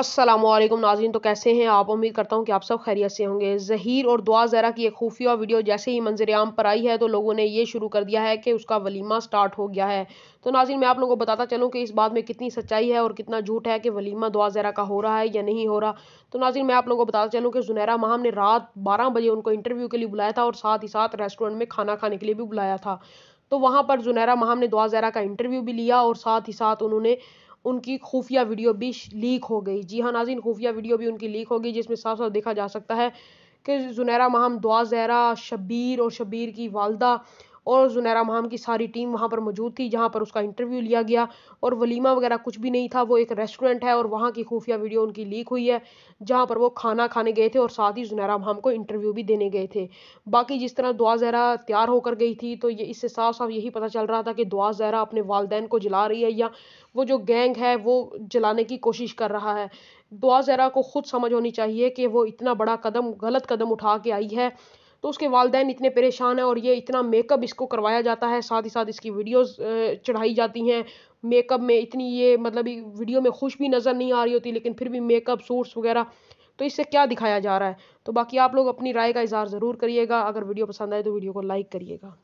असलम नाजीन तो कैसे हैं आप उम्मीद करता हूँ कि आप सब खैरियत से होंगे जहीर और दुआ ज़रा की एक खुफिया वीडियो जैसे ही मंजर आम पर आई है तो लोगों ने ये शुरू कर दिया है कि उसका वलीमा स्टार्ट हो गया है तो नाजीन मैं आप लोगों को बताता चलूँ कि इस बात में कितनी सच्चाई है और कितना झूठ है कि वलीमा दुआ ज़रा का हो रहा है या नहीं हो रहा तो नाजीन मैं आप लोगों को बताता चलूँ कि जुनैरा माहम ने रात बारह बजे उनको इंटरव्यू के लिए बुलाया था और साथ ही साथ रेस्टोरेंट में खाना खाने के लिए भी बुलाया था तो वहाँ पर जुनैरा माहम ने दुआ ज़रा का इंटरव्यू भी लिया और साथ ही साथ उन्होंने उनकी खुफिया वीडियो भी लीक हो गई जी हाँ नाजिन खुफिया वीडियो भी उनकी लीक हो गई जिसमें साफ साफ देखा जा सकता है कि जुनैरा महम दुआ जहरा शब्बीर और शब्बीर की वालदा और जुनैरा महाम की सारी टीम वहाँ पर मौजूद थी जहाँ पर उसका इंटरव्यू लिया गया और वलीमा वगैरह कुछ भी नहीं था वो एक रेस्टोरेंट है और वहाँ की खुफिया वीडियो उनकी लीक हुई है जहाँ पर वो खाना खाने गए थे और साथ ही जुनैरा महाम को इंटरव्यू भी देने गए थे बाकी जिस तरह दुआ जहरा तैयार होकर गई थी तो ये इससे साफ साफ यही पता चल रहा था कि दुआ जहरा अपने वालदेन को जला रही है या वो जो गैंग है वो जलाने की कोशिश कर रहा है दुआ जहरा को खुद समझ होनी चाहिए कि वो इतना बड़ा कदम गलत कदम उठा के आई है तो उसके वालदेन इतने परेशान हैं और ये इतना मेकअप इसको करवाया जाता है साथ ही साथ इसकी वीडियोस चढ़ाई जाती हैं मेकअप में इतनी ये मतलब वीडियो में खुश भी नज़र नहीं आ रही होती लेकिन फिर भी मेकअप सूट्स वगैरह तो इससे क्या दिखाया जा रहा है तो बाकी आप लोग अपनी राय का इजहार ज़रूर करिएगा अगर वीडियो पसंद आए तो वीडियो को लाइक करिएगा